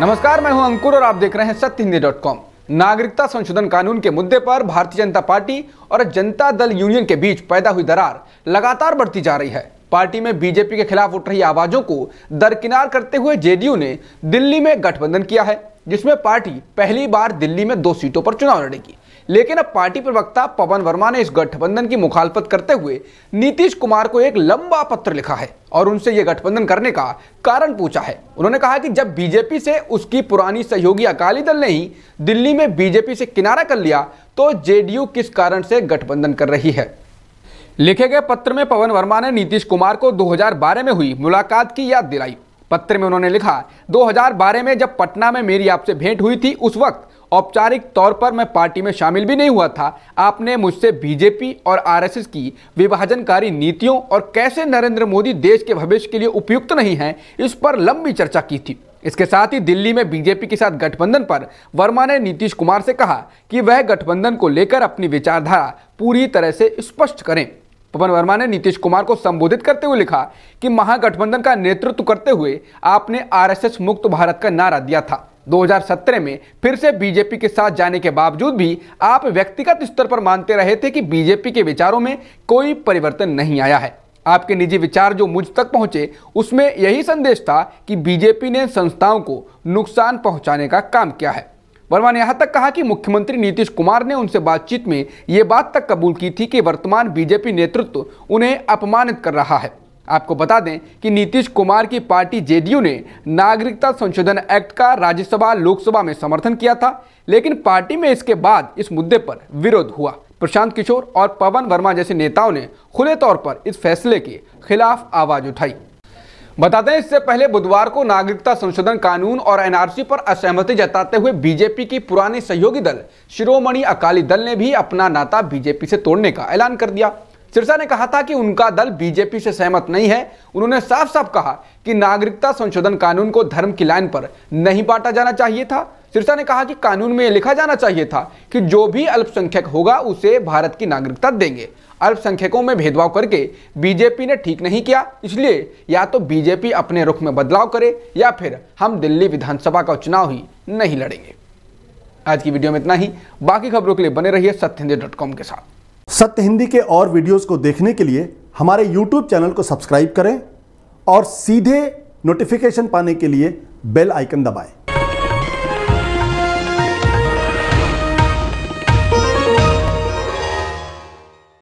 नमस्कार मैं हूं अंकुर और आप देख रहे हैं सत्य हिंदी डॉट कॉम नागरिकता संशोधन कानून के मुद्दे पर भारतीय जनता पार्टी और जनता दल यूनियन के बीच पैदा हुई दरार लगातार बढ़ती जा रही है पार्टी में बीजेपी के खिलाफ उठ रही आवाजों को दरकिनार करते हुए जेडीयू ने दिल्ली में गठबंधन किया है जिसमें पार्टी पहली बार दिल्ली में दो सीटों पर चुनाव लड़ेगी लेकिन अब पार्टी प्रवक्ता पवन वर्मा ने इस गठबंधन की मुखालफत करते हुए नीतीश कुमार को एक लंबा पत्र लिखा है और उनसे यह गठबंधन करने का कारण पूछा है उन्होंने कहा कि जब बीजेपी से उसकी पुरानी सहयोगी अकाली दल ने ही दिल्ली में बीजेपी से किनारा कर लिया तो जेडीयू किस कारण से गठबंधन कर रही है लिखे गए पत्र में पवन वर्मा ने नीतीश कुमार को दो में हुई मुलाकात की याद दिलाई पत्र में उन्होंने लिखा 2012 में जब पटना में मेरी आपसे भेंट हुई थी उस वक्त औपचारिक तौर पर मैं पार्टी में शामिल भी नहीं हुआ था आपने मुझसे बीजेपी और आरएसएस की विभाजनकारी नीतियों और कैसे नरेंद्र मोदी देश के भविष्य के लिए उपयुक्त नहीं हैं इस पर लंबी चर्चा की थी इसके साथ ही दिल्ली में बीजेपी के साथ गठबंधन पर वर्मा ने नीतीश कुमार से कहा कि वह गठबंधन को लेकर अपनी विचारधारा पूरी तरह से स्पष्ट करें पवन वर्मा ने नीतीश कुमार को संबोधित करते हुए लिखा कि महागठबंधन का नेतृत्व करते हुए आपने आरएसएस मुक्त भारत का नारा दिया था 2017 में फिर से बीजेपी के साथ जाने के बावजूद भी आप व्यक्तिगत स्तर पर मानते रहे थे कि बीजेपी के विचारों में कोई परिवर्तन नहीं आया है आपके निजी विचार जो मुझ तक पहुंचे उसमें यही संदेश था कि बीजेपी ने संस्थाओं को नुकसान पहुंचाने का काम किया है वर्मा ने यहाँ तक कहा कि मुख्यमंत्री नीतीश कुमार ने उनसे बातचीत में ये बात तक कबूल की थी कि वर्तमान बीजेपी नेतृत्व उन्हें अपमानित कर रहा है आपको बता दें कि नीतीश कुमार की पार्टी जेडीयू ने नागरिकता संशोधन एक्ट का राज्यसभा लोकसभा में समर्थन किया था लेकिन पार्टी में इसके बाद इस मुद्दे पर विरोध हुआ प्रशांत किशोर और पवन वर्मा जैसे नेताओं ने खुले तौर पर इस फैसले के खिलाफ आवाज उठाई बताते हैं इससे पहले बुधवार को नागरिकता संशोधन कानून और एनआरसी पर असहमति जताते हुए बीजेपी की पुराने सहयोगी दल शिरोमणि अकाली दल ने भी अपना नाता बीजेपी से तोड़ने का ऐलान कर दिया सिरसा ने कहा था कि उनका दल बीजेपी से सहमत नहीं है उन्होंने साफ साफ कहा कि नागरिकता संशोधन कानून को धर्म की लाइन पर नहीं बांटा जाना चाहिए था सिरसा ने कहा कि कानून में लिखा जाना चाहिए था कि जो भी अल्पसंख्यक होगा उसे भारत की नागरिकता देंगे अल्पसंख्यकों में भेदभाव करके बीजेपी ने ठीक नहीं किया इसलिए या तो बीजेपी अपने रुख में बदलाव करे या फिर हम दिल्ली विधानसभा का चुनाव ही नहीं लड़ेंगे आज की वीडियो में इतना ही बाकी खबरों के लिए बने रहिए सत्य के साथ सत्य हिंदी के और वीडियोस को देखने के लिए हमारे यूट्यूब चैनल को सब्सक्राइब करें और सीधे नोटिफिकेशन पाने के लिए बेल आइकन दबाएं